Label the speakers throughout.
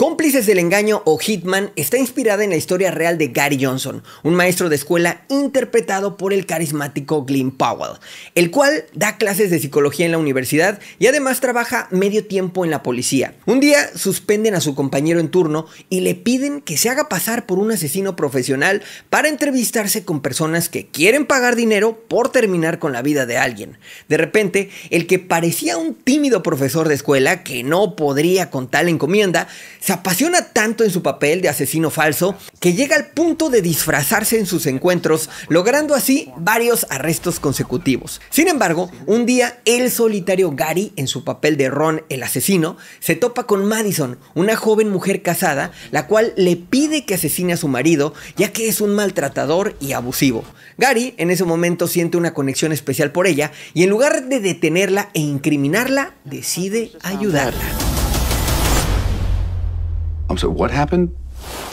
Speaker 1: Cómplices del Engaño o Hitman está inspirada en la historia real de Gary Johnson, un maestro de escuela interpretado por el carismático Glyn Powell, el cual da clases de psicología en la universidad y además trabaja medio tiempo en la policía. Un día suspenden a su compañero en turno y le piden que se haga pasar por un asesino profesional para entrevistarse con personas que quieren pagar dinero por terminar con la vida de alguien. De repente, el que parecía un tímido profesor de escuela que no podría con tal encomienda, apasiona tanto en su papel de asesino falso que llega al punto de disfrazarse en sus encuentros, logrando así varios arrestos consecutivos. Sin embargo, un día el solitario Gary, en su papel de Ron el asesino, se topa con Madison, una joven mujer casada, la cual le pide que asesine a su marido, ya que es un maltratador y abusivo. Gary en ese momento siente una conexión especial por ella y en lugar de detenerla e incriminarla, decide ayudarla what happened?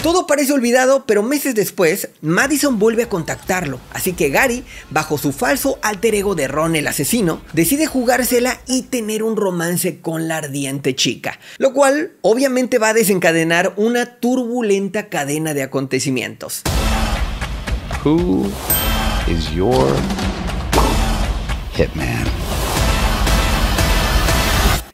Speaker 1: Todo parece olvidado, pero meses después, Madison vuelve a contactarlo, así que Gary, bajo su falso alter ego de Ron el asesino, decide jugársela y tener un romance con la ardiente chica, lo cual obviamente va a desencadenar una turbulenta cadena de acontecimientos. ¿Quién es your hitman?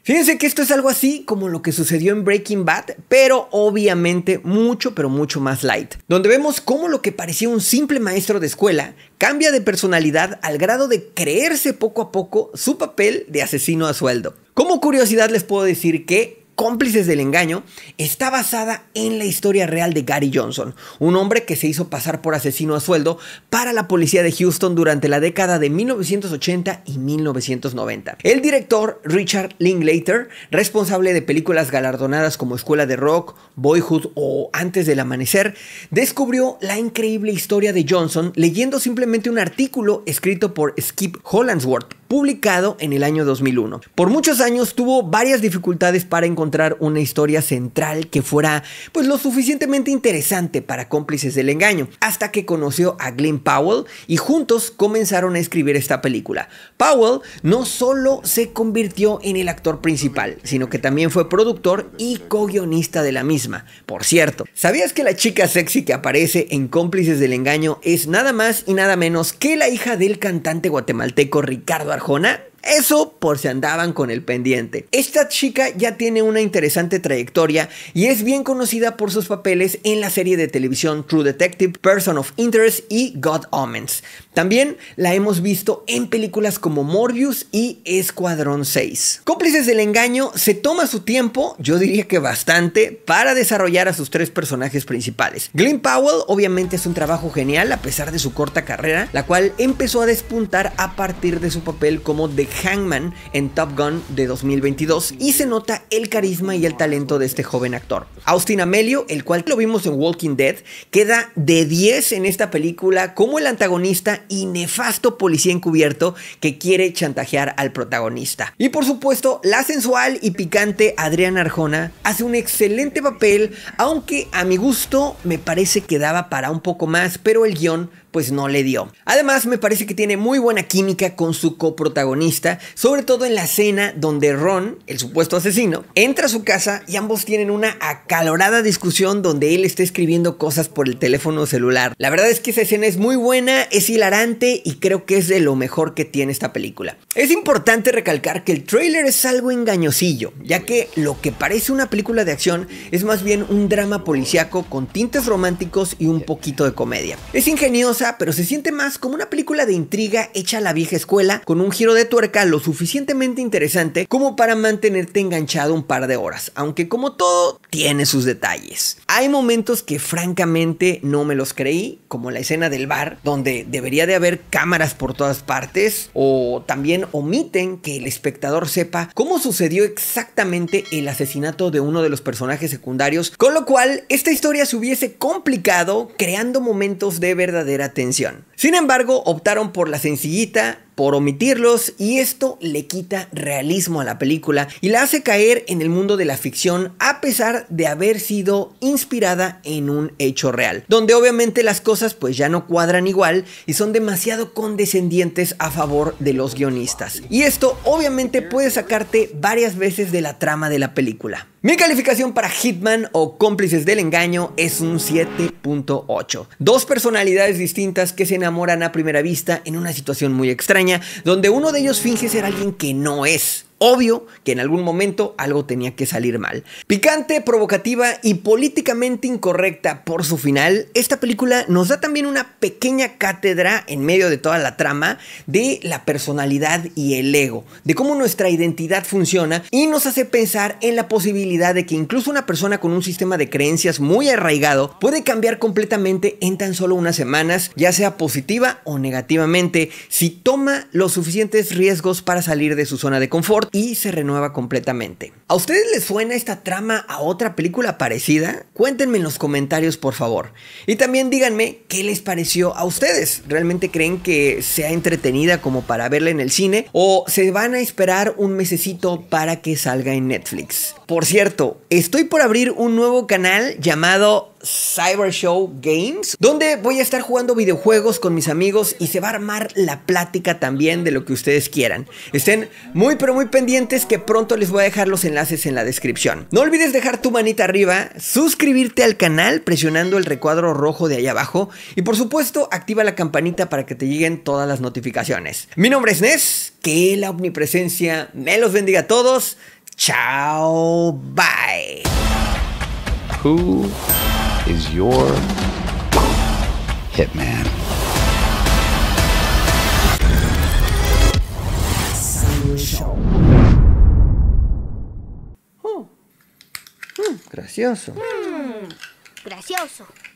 Speaker 1: Fíjense que esto es algo así como lo que sucedió en Breaking Bad, pero obviamente mucho, pero mucho más light. Donde vemos cómo lo que parecía un simple maestro de escuela cambia de personalidad al grado de creerse poco a poco su papel de asesino a sueldo. Como curiosidad les puedo decir que Cómplices del Engaño está basada en la historia real de Gary Johnson, un hombre que se hizo pasar por asesino a sueldo para la policía de Houston durante la década de 1980 y 1990. El director Richard Linklater, responsable de películas galardonadas como Escuela de Rock, Boyhood o Antes del Amanecer, descubrió la increíble historia de Johnson leyendo simplemente un artículo escrito por Skip Hollandsworth, publicado en el año 2001. Por muchos años tuvo varias dificultades para encontrar una historia central que fuera pues lo suficientemente interesante para cómplices del engaño, hasta que conoció a Glenn Powell y juntos comenzaron a escribir esta película. Powell no solo se convirtió en el actor principal, sino que también fue productor y co-guionista de la misma. Por cierto, ¿sabías que la chica sexy que aparece en Cómplices del Engaño es nada más y nada menos que la hija del cantante guatemalteco Ricardo Arjona? Arjona Eso por si andaban con el pendiente. Esta chica ya tiene una interesante trayectoria y es bien conocida por sus papeles en la serie de televisión True Detective, Person of Interest y God Omens. También la hemos visto en películas como Morbius y Escuadrón 6. Cómplices del engaño se toma su tiempo, yo diría que bastante, para desarrollar a sus tres personajes principales. Glenn Powell obviamente es un trabajo genial a pesar de su corta carrera, la cual empezó a despuntar a partir de su papel como detective. Hangman en Top Gun de 2022 y se nota el carisma y el talento de este joven actor. Austin Amelio, el cual lo vimos en Walking Dead, queda de 10 en esta película como el antagonista y nefasto policía encubierto que quiere chantajear al protagonista. Y por supuesto, la sensual y picante Adriana Arjona hace un excelente papel, aunque a mi gusto me parece que daba para un poco más, pero el guión pues no le dio. Además, me parece que tiene muy buena química con su coprotagonista sobre todo en la escena donde Ron, el supuesto asesino, entra a su casa y ambos tienen una acalorada discusión donde él está escribiendo cosas por el teléfono celular. La verdad es que esa escena es muy buena, es hilarante y creo que es de lo mejor que tiene esta película. Es importante recalcar que el trailer es algo engañosillo, ya que lo que parece una película de acción es más bien un drama policiaco con tintes románticos y un poquito de comedia. Es ingeniosa, pero se siente más como una película de intriga hecha a la vieja escuela con un giro de tuerca lo suficientemente interesante como para mantenerte enganchado un par de horas, aunque como todo tiene sus detalles. Hay momentos que francamente no me los creí, como la escena del bar, donde debería de haber cámaras por todas partes, o también omiten que el espectador sepa cómo sucedió exactamente el asesinato de uno de los personajes secundarios, con lo cual esta historia se hubiese complicado creando momentos de verdadera tensión. Sin embargo, optaron por la sencillita, por omitirlos, y esto le quita realismo a la película y la hace caer en el mundo de la ficción a pesar de haber sido inspirada en un hecho real, donde obviamente las cosas pues ya no cuadran igual y son demasiado condescendientes a favor de los guionistas. Y esto obviamente puede sacarte varias veces de la trama de la película. Mi calificación para Hitman o Cómplices del Engaño es un 7.8. Dos personalidades distintas que se enamoran a primera vista en una situación muy extraña, donde uno de ellos finge ser alguien que no es Obvio que en algún momento algo tenía que salir mal. Picante, provocativa y políticamente incorrecta por su final, esta película nos da también una pequeña cátedra en medio de toda la trama de la personalidad y el ego, de cómo nuestra identidad funciona y nos hace pensar en la posibilidad de que incluso una persona con un sistema de creencias muy arraigado puede cambiar completamente en tan solo unas semanas, ya sea positiva o negativamente, si toma los suficientes riesgos para salir de su zona de confort y se renueva completamente. ¿A ustedes les suena esta trama a otra película parecida? Cuéntenme en los comentarios por favor. Y también díganme qué les pareció a ustedes. ¿Realmente creen que sea entretenida como para verla en el cine? ¿O se van a esperar un mesecito para que salga en Netflix? Por cierto, estoy por abrir un nuevo canal llamado Cyber Show Games, donde voy a estar jugando videojuegos con mis amigos y se va a armar la plática también de lo que ustedes quieran. Estén muy pero muy pendientes que pronto les voy a dejar los enlaces en la descripción. No olvides dejar tu manita arriba, suscribirte al canal presionando el recuadro rojo de ahí abajo y por supuesto activa la campanita para que te lleguen todas las notificaciones. Mi nombre es Nes, que la omnipresencia me los bendiga a todos. Ciao. Bye. Who is your hitman? Hmm. gracioso. Mm, gracioso.